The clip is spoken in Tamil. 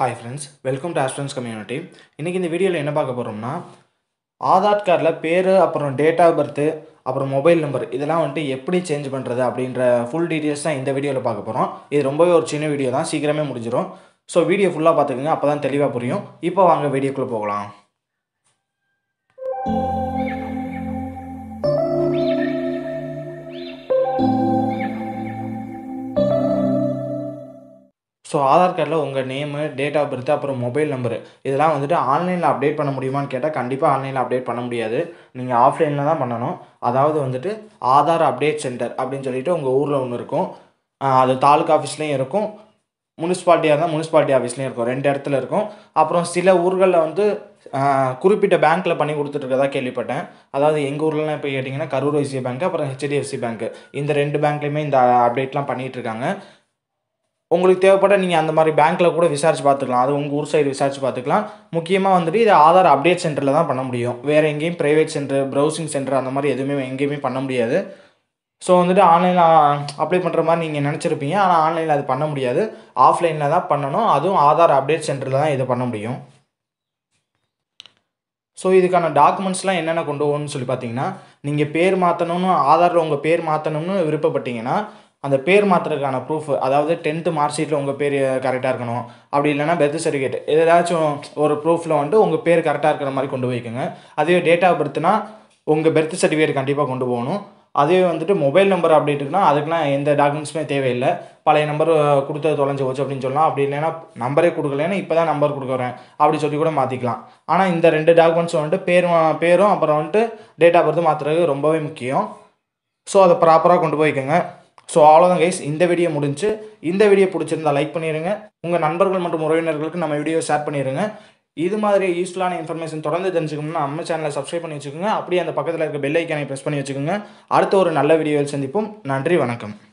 ஹாய் ஃப்ரெண்ட்ஸ் வெல்கம் டு ஆஸ்ட்ரன்ஸ் கம்யூனிட்டி இன்றைக்கி இந்த வீடியோவில் என்ன பார்க்க போகிறோம்னா ஆதார் கார்டில் பேர் அப்புறம் டேட் ஆஃப் பர்த்து அப்புறம் மொபைல் நம்பர் இதெல்லாம் வந்துட்டு எப்படி சேஞ்ச் பண்ணுறது அப்படின்ற ஃபுல் டீட்டெயில்ஸ் தான் இந்த வீடியோவில் பார்க்க போகிறோம் இது ரொம்பவே ஒரு சின்ன வீடியோ தான் சீக்கிரமே முடிஞ்சிடும் ஸோ வீடியோ ஃபுல்லாக பார்த்துக்கோங்க அப்போ தான் தெளிவாக புரியும் இப்போ வாங்க வீடியோக்குள்ளே போகலாம் ஸோ ஆதார் கார்டில் உங்கள் நேமு டேட் ஆஃப் பர்த் அப்புறம் மொபைல் நம்பரு இதெல்லாம் வந்துட்டு ஆன்லைனில் அப்டேட் பண்ண முடியுமான்னு கேட்டால் கண்டிப்பாக ஆன்லைனில் அப்டேட் பண்ண முடியாது நீங்கள் ஆஃப்லைனில் தான் பண்ணணும் அதாவது வந்துட்டு ஆதார் அப்டேட் சென்டர் அப்படின்னு சொல்லிட்டு உங்கள் ஊரில் ஒன்று இருக்கும் அது தாலுக்கா ஆஃபீஸ்லேயும் இருக்கும் முனிசிபாலிட்டியாக இருந்தால் முனிசிபாலிட்டி ஆஃபீஸ்லேயும் இருக்கும் ரெண்டு இடத்துல இருக்கும் அப்புறம் சில ஊர்களில் வந்து குறிப்பிட்ட பேங்க்கில் பண்ணி கொடுத்துட்ருக்கதா கேள்விப்பட்டேன் அதாவது எங்கள் ஊர்லலாம் இப்போ கேட்டிங்கன்னா கரூர் ஐசிஐ பேங்க் அப்புறம் ஹெச்டிஎஃப்சி பேங்க் இந்த ரெண்டு பேங்க்லேயுமே இந்த அப்டேட்லாம் பண்ணிகிட்ருக்காங்க உங்களுக்கு தேவைப்பட்ட நீங்கள் அந்த மாதிரி பேங்க்கில் கூட விசாரிச்சு பார்த்துக்கலாம் அது உங்கள் ஊர் சைடு விசாரிச்சு பார்த்துக்கலாம் முக்கியமாக வந்துட்டு இது ஆதார் அப்டேட் சென்டரில் தான் பண்ண முடியும் வேறு எங்கேயும் ப்ரைவேட் சென்டர் ப்ரௌசிங் சென்டர் அந்த மாதிரி எதுவுமே எங்கேயுமே பண்ண முடியாது ஸோ வந்துட்டு ஆன்லைனில் அப்ளை பண்ணுற மாதிரி நீங்கள் நினச்சிருப்பீங்க ஆனால் ஆன்லைனில் அது பண்ண முடியாது ஆஃப்லைனில் தான் பண்ணணும் அதுவும் ஆதார் அப்டேட் சென்டரில் தான் இதை பண்ண முடியும் ஸோ இதுக்கான டாக்குமெண்ட்ஸ்லாம் என்னென்ன கொண்டு போகணும்னு சொல்லி பார்த்தீங்கன்னா நீங்கள் பேர் மாற்றணும்னு ஆதாரில் உங்கள் பேர் மாற்றணும்னு விருப்பப்பட்டீங்கன்னா அந்த பேர் மாற்றுறதுக்கான ப்ரூஃப் அதாவது டென்த்து மார்க் ஷீட்டில் உங்கள் பேர் கரெக்டாக இருக்கணும் அப்படி இல்லைனா பெர்த் சர்டிஃபிகேட் ஏதாச்சும் ஒரு ப்ரூஃபில் வந்துட்டு உங்கள் பேர் கரெக்டாக இருக்கிற மாதிரி கொண்டு போய்க்குங்க அதே டேட் ஆஃப் பர்த்னா உங்கள் பெர்த் சர்டிஃபிகேட் கண்டிப்பாக கொண்டு போகணும் அதே வந்துட்டு மொபைல் நம்பர் அப்டேட் இருக்குன்னா அதுக்குலாம் எந்த டாக்குமெண்ட்ஸுமே தேவையில்லை பழைய நம்பர் கொடுத்தது தொலைஞ்சு போச்சு அப்படின்னு சொல்லலாம் அப்படி இல்லைன்னா நம்பரே கொடுக்கலன்னா இப்போ தான் நம்பர் கொடுக்குறேன் அப்படி சொல்லி கூட மாற்றிக்கலாம் ஆனால் இந்த ரெண்டு டாக்குமெண்ட்ஸும் வந்துட்டு பேர் பேரும் அப்புறம் வந்துட்டு டேட் ஆஃப் பர்த் மாற்றுறது ரொம்பவே முக்கியம் ஸோ அதை ப்ராப்பராக கொண்டு போய்க்குங்க ஸோ அவ்வளோதான் கைஸ் இந்த வீடியோ முடிஞ்சு இந்த வீடியோ பிடிச்சிருந்தா லைக் பண்ணிடுங்க உங்கள் நண்பர்கள் மற்றும் உறவினர்களுக்கு நம்ம வீடியோ ஷேர் பண்ணிடுங்க இது மாதிரி யூஸ்ஃபுல்லான இன்ஃபர்மேஷன் தொடர்ந்து தெரிஞ்சுக்கணும்னா நம்ம சேனலை சப்ஸ்கிரைப் பண்ணி வச்சுக்கோங்க அப்படியே அந்த பக்கத்தில் இருக்க பெல் ஐக்கானை ப்ரெஸ் பண்ணி வச்சுக்கோங்க அடுத்த ஒரு நல்ல வீடியோவில் சந்திப்போம் நன்றி வணக்கம்